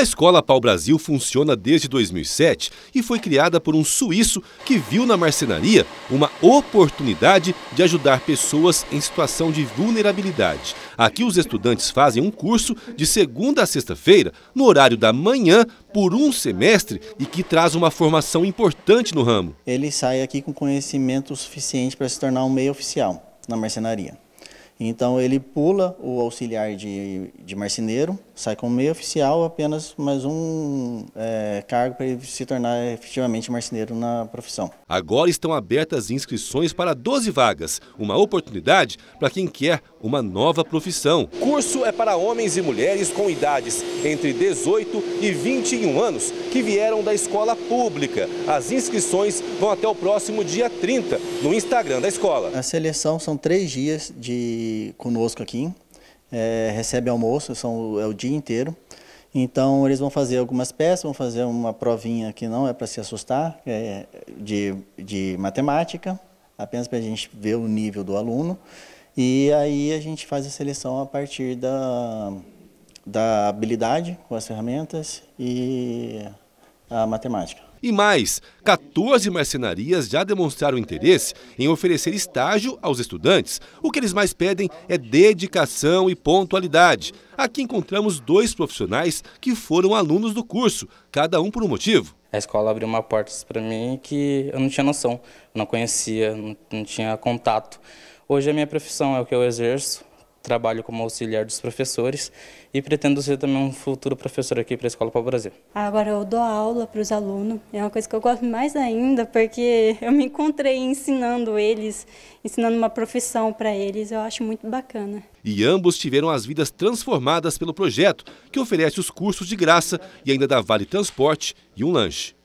A Escola Pau Brasil funciona desde 2007 e foi criada por um suíço que viu na marcenaria uma oportunidade de ajudar pessoas em situação de vulnerabilidade. Aqui os estudantes fazem um curso de segunda a sexta-feira, no horário da manhã, por um semestre e que traz uma formação importante no ramo. Ele sai aqui com conhecimento suficiente para se tornar um meio oficial na marcenaria. Então ele pula o auxiliar de, de marceneiro, sai como meio oficial apenas mais um é, cargo para ele se tornar efetivamente marceneiro na profissão. Agora estão abertas inscrições para 12 vagas, uma oportunidade para quem quer uma nova profissão. O curso é para homens e mulheres com idades entre 18 e 21 anos que vieram da escola pública. As inscrições vão até o próximo dia 30 no Instagram da escola. A seleção são três dias de conosco aqui é, recebe almoço, são, é o dia inteiro. Então eles vão fazer algumas peças, vão fazer uma provinha que não é para se assustar, é de, de matemática, apenas para a gente ver o nível do aluno. E aí a gente faz a seleção a partir da, da habilidade com as ferramentas e a matemática. E mais, 14 marcenarias já demonstraram interesse em oferecer estágio aos estudantes. O que eles mais pedem é dedicação e pontualidade. Aqui encontramos dois profissionais que foram alunos do curso, cada um por um motivo. A escola abriu uma porta para mim que eu não tinha noção, não conhecia, não, não tinha contato. Hoje a minha profissão é o que eu exerço, trabalho como auxiliar dos professores e pretendo ser também um futuro professor aqui para a Escola para o Brasil. Ah, agora eu dou aula para os alunos, é uma coisa que eu gosto mais ainda, porque eu me encontrei ensinando eles, ensinando uma profissão para eles, eu acho muito bacana. E ambos tiveram as vidas transformadas pelo projeto, que oferece os cursos de graça e ainda dá vale transporte e um lanche.